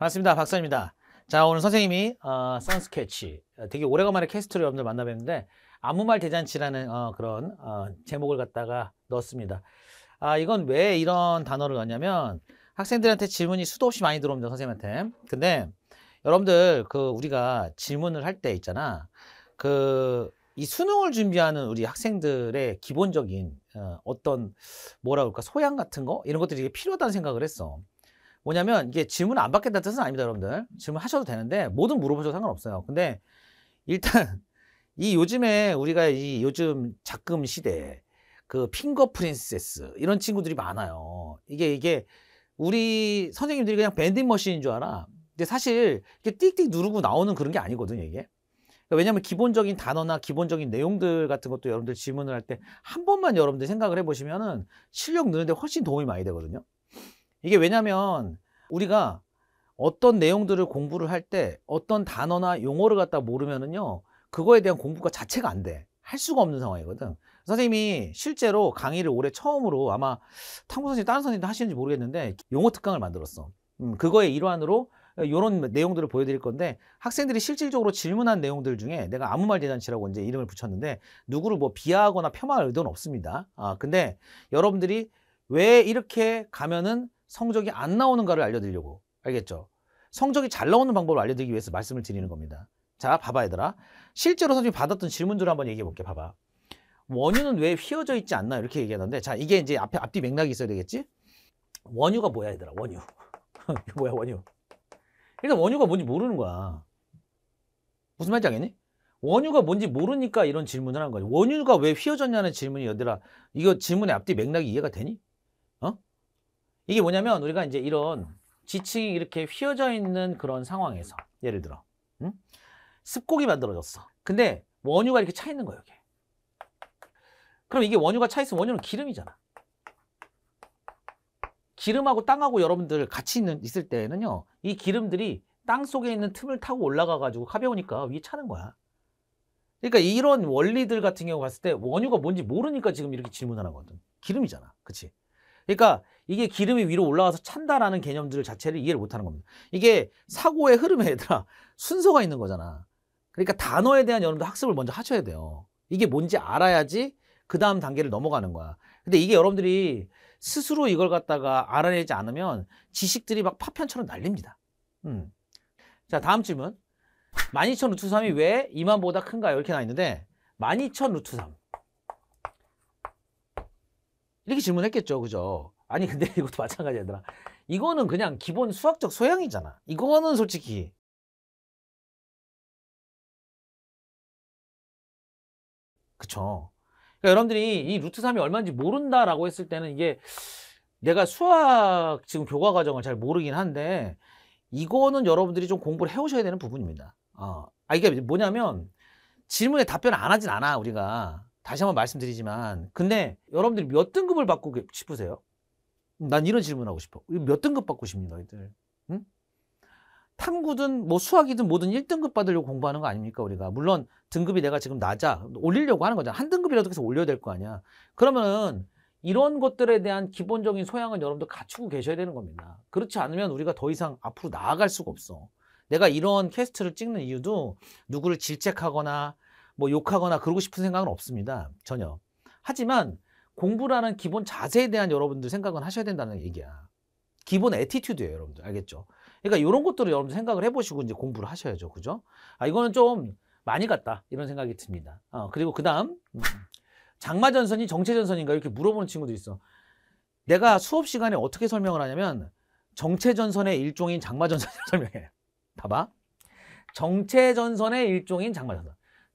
반갑습니다. 박사입니다. 자, 오늘 선생님이 어, 선스케치 어, 되게 오래간만에 캐스트로 여러분들 만나뵙는데 아무 말 대잔치라는 어, 그런 어, 제목을 갖다가 넣었습니다. 아, 이건 왜 이런 단어를 넣냐면 학생들한테 질문이 수도 없이 많이 들어옵니다. 선생님한테. 근데 여러분들 그 우리가 질문을 할 때 있잖아. 그 이 수능을 준비하는 우리 학생들의 기본적인 어, 어떤 뭐라 그럴까 소양 같은 거 이런 것들이 필요하다는 생각을 했어. 뭐냐면 이게 질문 안 받겠다는 뜻은 아닙니다, 여러분들. 질문 하셔도 되는데 뭐든 물어보셔도 상관없어요. 근데 일단 이 요즘에 우리가 이 요즘 작금 시대 그 핑거 프린세스 이런 친구들이 많아요. 이게 이게 우리 선생님들이 그냥 밴딩 머신인 줄 알아. 근데 사실 이게 렇 띡띡 누르고 나오는 그런 게 아니거든요, 이게. 그러니까 왜냐하면 기본적인 단어나 기본적인 내용들 같은 것도 여러분들 질문을 할 때 한 번만 여러분들 생각을 해보시면은 실력 느는데 훨씬 도움이 많이 되거든요. 이게 왜냐면 우리가 어떤 내용들을 공부를 할 때 어떤 단어나 용어를 갖다 모르면은요 그거에 대한 공부가 자체가 안 돼 할 수가 없는 상황이거든 선생님이 실제로 강의를 올해 처음으로 아마 탐구 선생님 다른 선생님도 하시는지 모르겠는데 용어 특강을 만들었어 음, 그거의 일환으로 이런 내용들을 보여드릴 건데 학생들이 실질적으로 질문한 내용들 중에 내가 아무 말 대잔치라고 이제 이름을 붙였는데 누구를 뭐 비하하거나 폄하할 의도는 없습니다. 아 근데 여러분들이 왜 이렇게 가면은 성적이 안 나오는가를 알려드리려고 알겠죠? 성적이 잘 나오는 방법을 알려드리기 위해서 말씀을 드리는 겁니다. 자, 봐봐 얘들아. 실제로 선생님이 받았던 질문들을 한번 얘기해 볼게. 봐봐. 원유는 왜 휘어져 있지 않나 이렇게 얘기하는데 자, 이게 이제 앞에 앞뒤 맥락이 있어야 되겠지? 원유가 뭐야 얘들아? 원유. 이게 뭐야 원유. 일단 원유가 뭔지 모르는 거야. 무슨 말인지 알겠니? 원유가 뭔지 모르니까 이런 질문을 한 거지. 원유가 왜 휘어졌냐는 질문이 얘들아 이거 질문의 앞뒤 맥락이 이해가 되니? 이게 뭐냐면 우리가 이제 이런 음. 지층이 이렇게 휘어져 있는 그런 상황에서 예를 들어 응? 습곡이 만들어졌어. 근데 원유가 이렇게 차 있는 거예요. 이게. 그럼 이게 원유가 차 있으면 원유는 기름이잖아. 기름하고 땅하고 여러분들 같이 있는, 있을 때는요. 이 기름들이 땅 속에 있는 틈을 타고 올라가가지고 가벼우니까 위에 차는 거야. 그러니까 이런 원리들 같은 경우 봤을 때 원유가 뭔지 모르니까 지금 이렇게 질문하는 거거든. 기름이잖아. 그치? 그러니까 이게 기름이 위로 올라와서 찬다라는 개념들 자체를 이해를 못하는 겁니다. 이게 사고의 흐름에 얘들아 순서가 있는 거잖아. 그러니까 단어에 대한 여러분도 학습을 먼저 하셔야 돼요. 이게 뭔지 알아야지 그 다음 단계를 넘어가는 거야. 근데 이게 여러분들이 스스로 이걸 갖다가 알아내지 않으면 지식들이 막 파편처럼 날립니다. 음. 자 다음 질문. 12,000 루트 3이 왜 2만보다 큰가요? 이렇게 나있는데 12,000 루트 3. 이렇게 질문했겠죠. 그죠? 아니 근데 이것도 마찬가지야 얘들 이거는 그냥 기본 수학적 소양이잖아. 이거는 솔직히 그쵸. 그러니까 여러분들이 이 루트 3이 얼마인지 모른다라고 했을 때는 이게 내가 수학 지금 교과 과정을 잘 모르긴 한데 이거는 여러분들이 좀 공부를 해오셔야 되는 부분입니다. 어. 아 이게 뭐냐면 질문에 답변을 안 하진 않아 우리가 다시 한번 말씀드리지만 근데 여러분들이 몇 등급을 받고 싶으세요? 난 이런 질문하고 싶어. 몇 등급 받고 싶니 너희들? 탐구든 뭐 수학이든 뭐든 1등급 받으려고 공부하는 거 아닙니까 우리가 물론 등급이 내가 지금 낮아 올리려고 하는 거잖아 한 등급이라도 계속 올려야 될 거 아니야 그러면은 이런 것들에 대한 기본적인 소양은 여러분들 갖추고 계셔야 되는 겁니다 그렇지 않으면 우리가 더 이상 앞으로 나아갈 수가 없어 내가 이런 캐스트를 찍는 이유도 누구를 질책하거나 뭐 욕하거나 그러고 싶은 생각은 없습니다. 전혀. 하지만 공부라는 기본 자세에 대한 여러분들 생각은 하셔야 된다는 얘기야. 기본 에티튜드예요, 여러분들. 알겠죠? 그러니까 이런 것들을 여러분들 생각을 해보시고 이제 공부를 하셔야죠. 그죠? 아, 이거는 좀 많이 갔다. 이런 생각이 듭니다. 어, 그리고 그 다음, 음, 장마전선이 정체전선인가 이렇게 물어보는 친구도 있어. 내가 수업 시간에 어떻게 설명을 하냐면, 정체전선의 일종인 장마전선이 설명해. 봐봐. 정체전선의 일종인 장마전선.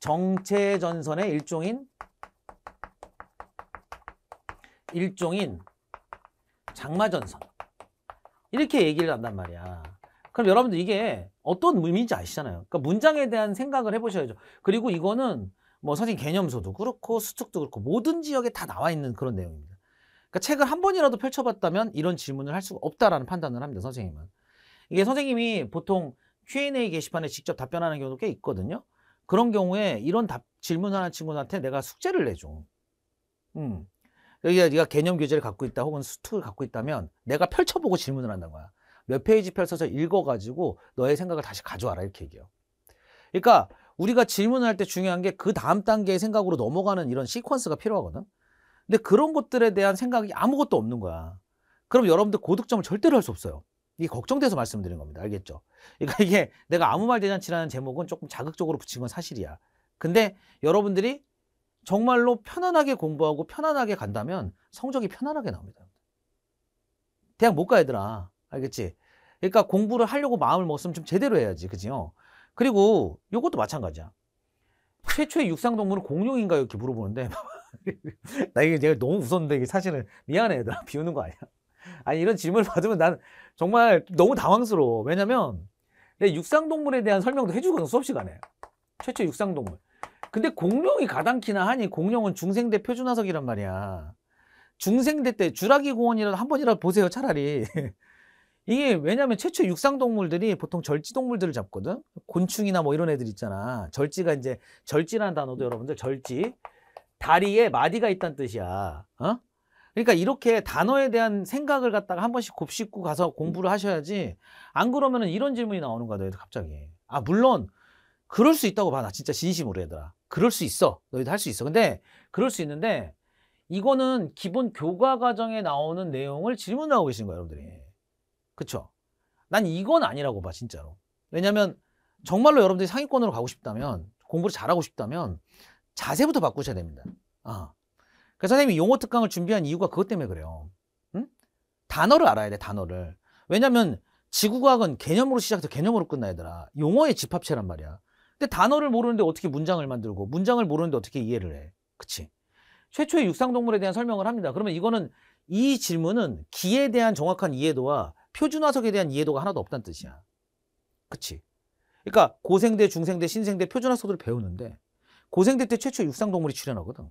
정체 전선의 일종인 일종인 장마 전선 이렇게 얘기를 한단 말이야. 그럼 여러분들 이게 어떤 의미인지 아시잖아요. 그러니까 문장에 대한 생각을 해보셔야죠. 그리고 이거는 뭐 선생님 개념서도 그렇고 수축도 그렇고 모든 지역에 다 나와 있는 그런 내용입니다. 그러니까 책을 한 번이라도 펼쳐봤다면 이런 질문을 할 수가 없다라는 판단을 합니다. 선생님은. 이게 선생님이 보통 Q&A 게시판에 직접 답변하는 경우도 꽤 있거든요. 그런 경우에 이런 답 질문하는 친구한테 내가 숙제를 내줘. 음. 여기가 그러니까 네가 개념 교재를 갖고 있다 혹은 수툴을 갖고 있다면 내가 펼쳐보고 질문을 한다는 거야. 몇 페이지 펼쳐서 읽어가지고 너의 생각을 다시 가져와라 이렇게 얘기해요. 그러니까 우리가 질문을 할 때 중요한 게 그 다음 단계의 생각으로 넘어가는 이런 시퀀스가 필요하거든. 근데 그런 것들에 대한 생각이 아무것도 없는 거야. 그럼 여러분들 고득점을 절대로 할 수 없어요. 이게 걱정돼서 말씀드린 겁니다. 알겠죠? 그러니까 이게 내가 아무 말 대잔치라는 제목은 조금 자극적으로 붙인 건 사실이야. 근데 여러분들이 정말로 편안하게 공부하고 편안하게 간다면 성적이 편안하게 나옵니다. 대학 못 가, 얘들아. 알겠지? 그러니까 공부를 하려고 마음을 먹었으면 좀 제대로 해야지. 그지요? 그리고 이것도 마찬가지야. 최초의 육상동물은 공룡인가요? 이렇게 물어보는데. 나 이게 내가 너무 웃었는데 이게 사실은 미안해 얘들아. 비우는 거 아니야. 아니 이런 질문을 받으면 나는 정말 너무 당황스러워. 왜냐면 내 육상동물에 대한 설명도 해주거든 수업 시간에 최초 육상동물. 근데 공룡이 가당키나 하니 공룡은 중생대 표준화석이란 말이야. 중생대 때 주라기 공원이라도 한 번이라도 보세요 차라리. 이게 왜냐면 최초 육상 동물들이 보통 절지 동물들을 잡거든. 곤충이나 뭐 이런 애들 있잖아. 절지가 이제 절지라는 단어도 여러분들 절지 다리에 마디가 있다는 뜻이야. 어? 그러니까 이렇게 단어에 대한 생각을 갖다가 한 번씩 곱씹고 가서 공부를 하셔야지 안 그러면은 이런 질문이 나오는 거야 너희들 갑자기 아 물론 그럴 수 있다고 봐 나 진짜 진심으로 얘들아 그럴 수 있어 너희들 할 수 있어 근데 그럴 수 있는데 이거는 기본 교과 과정에 나오는 내용을 질문하고 계신 거예요 여러분들이 그쵸? 난 이건 아니라고 봐 진짜로 왜냐면 정말로 여러분들이 상위권으로 가고 싶다면 공부를 잘하고 싶다면 자세부터 바꾸셔야 됩니다 아. 그러니까 선생님이 용어 특강을 준비한 이유가 그것 때문에 그래요. 응? 단어를 알아야 돼, 단어를. 왜냐면 지구과학은 개념으로 시작해서 개념으로 끝나야 되라. 용어의 집합체란 말이야. 근데 단어를 모르는데 어떻게 문장을 만들고 문장을 모르는데 어떻게 이해를 해. 그치? 최초의 육상동물에 대한 설명을 합니다. 그러면 이거는 이 질문은 기에 대한 정확한 이해도와 표준화석에 대한 이해도가 하나도 없다는 뜻이야. 그치? 그러니까 고생대, 중생대, 신생대 표준화석을 배우는데 고생대 때 최초 의 육상동물이 출현하거든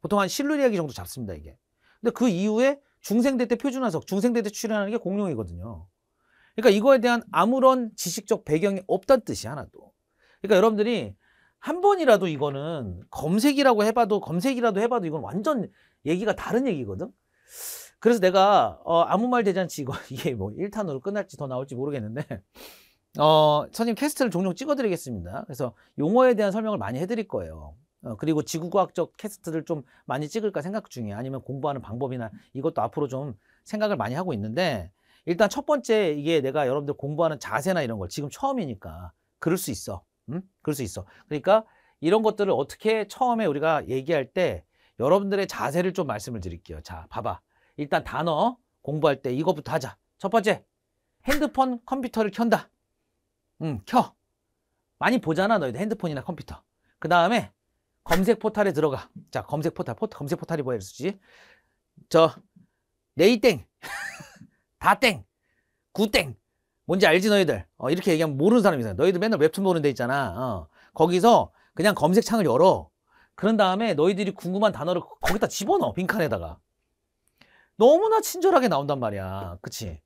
보통 한실루이야기 정도 잡습니다, 이게. 근데 그 이후에 중생대 때 표준화석, 중생대 때 출연하는 게 공룡이거든요. 그러니까 이거에 대한 아무런 지식적 배경이 없다는 뜻이 하나도. 그러니까 여러분들이 한 번이라도 이거는 검색이라고 해봐도 검색이라도 해봐도 이건 완전 얘기가 다른 얘기거든. 그래서 내가 어, 아무 말 대잔치 이거 이게 뭐 1탄으로 끝날지 더 나올지 모르겠는데 어, 선생님 캐스트를 종종 찍어드리겠습니다. 그래서 용어에 대한 설명을 많이 해드릴 거예요. 어, 그리고 지구과학적 캐스트를 좀 많이 찍을까 생각 중이에요. 아니면 공부하는 방법이나 이것도 앞으로 좀 생각을 많이 하고 있는데 일단 첫 번째 이게 내가 여러분들 공부하는 자세나 이런 걸 지금 처음이니까 그럴 수 있어. 응? 그럴 수 있어. 그러니까 이런 것들을 어떻게 처음에 우리가 얘기할 때 여러분들의 자세를 좀 말씀을 드릴게요. 자, 봐봐. 일단 단어 공부할 때 이것부터 하자. 첫 번째, 핸드폰 컴퓨터를 켠다. 응, 켜. 많이 보잖아, 너희들 핸드폰이나 컴퓨터. 그 다음에 검색 포탈에 들어가. 자, 검색 포탈, 포, 검색 포탈이 뭐야, 이랬지 저, 네이땡, 다땡, 구땡. 뭔지 알지, 너희들? 어, 이렇게 얘기하면 모르는 사람이잖아. 너희들 맨날 웹툰 보는 데 있잖아. 어, 거기서 그냥 검색창을 열어. 그런 다음에 너희들이 궁금한 단어를 거기다 집어넣어, 빈칸에다가. 너무나 친절하게 나온단 말이야. 그치?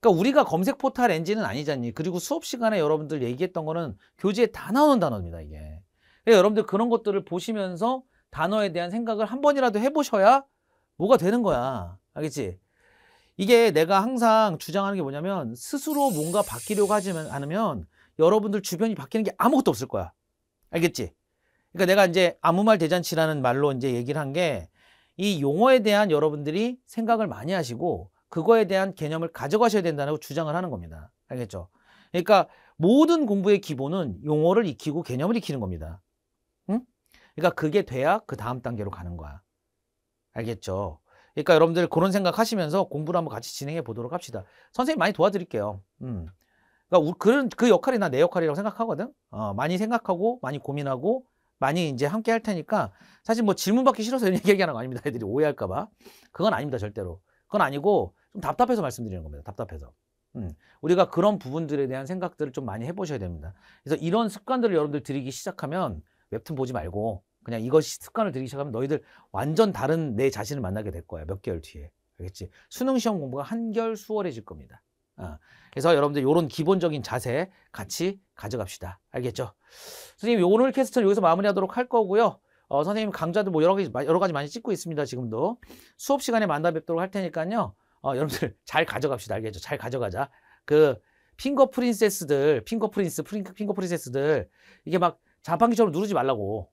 그러니까 우리가 검색 포탈 엔진은 아니잖니. 그리고 수업 시간에 여러분들 얘기했던 거는 교재에 다 나오는 단어입니다, 이게. 예, 여러분들 그런 것들을 보시면서 단어에 대한 생각을 한 번이라도 해보셔야 뭐가 되는 거야. 알겠지? 이게 내가 항상 주장하는 게 뭐냐면 스스로 뭔가 바뀌려고 하지 않으면 여러분들 주변이 바뀌는 게 아무것도 없을 거야. 알겠지? 그러니까 내가 이제 아무 말 대잔치라는 말로 이제 얘기를 한 게 이 용어에 대한 여러분들이 생각을 많이 하시고 그거에 대한 개념을 가져가셔야 된다고 주장을 하는 겁니다. 알겠죠? 그러니까 모든 공부의 기본은 용어를 익히고 개념을 익히는 겁니다. 그러니까 그게 돼야 그 다음 단계로 가는 거야. 알겠죠? 그러니까 여러분들 그런 생각 하시면서 공부를 한번 같이 진행해 보도록 합시다. 선생님 많이 도와드릴게요. 음. 그러니까 그런 그 역할이 나 내 역할이라고 생각하거든. 어, 많이 생각하고 많이 고민하고 많이 이제 함께 할 테니까 사실 뭐 질문 받기 싫어서 이런 얘기하는 거 아닙니다. 애들이 오해할까 봐. 그건 아닙니다. 절대로. 그건 아니고 좀 답답해서 말씀드리는 겁니다. 답답해서. 음, 우리가 그런 부분들에 대한 생각들을 좀 많이 해보셔야 됩니다. 그래서 이런 습관들을 여러분들 드리기 시작하면 웹툰 보지 말고 그냥 이것이 습관을 들이기 시작하면 너희들 완전 다른 내 자신을 만나게 될 거야. 몇 개월 뒤에. 알겠지? 수능 시험 공부가 한결 수월해질 겁니다. 어. 그래서 여러분들 이런 기본적인 자세 같이 가져갑시다. 알겠죠? 선생님 오늘 캐스터는 여기서 마무리하도록 할 거고요. 어, 선생님 강좌도 뭐 여러 가지 여러 가지 많이 찍고 있습니다. 지금도 수업 시간에 만나 뵙도록 할 테니까요. 어, 여러분들 잘 가져갑시다. 알겠죠? 잘 가져가자. 그 핑거 프린세스들, 핑거 프린스, 핑거 프린세스들 이게 막 자판기처럼 누르지 말라고.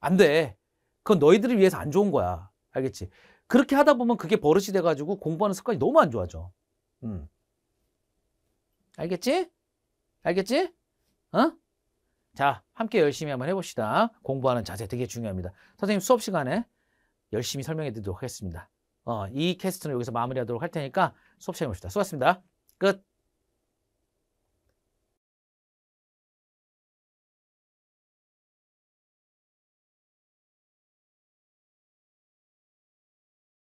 안 돼. 그건 너희들을 위해서 안 좋은 거야. 알겠지? 그렇게 하다 보면 그게 버릇이 돼가지고 공부하는 습관이 너무 안 좋아져. 음. 알겠지? 알겠지? 어? 자, 함께 열심히 한번 해봅시다. 공부하는 자세 되게 중요합니다. 선생님 수업 시간에 열심히 설명해 드리도록 하겠습니다. 어, 이 캐스트는 여기서 마무리하도록 할 테니까 수업 시간에 봅시다. 수고하셨습니다. 끝.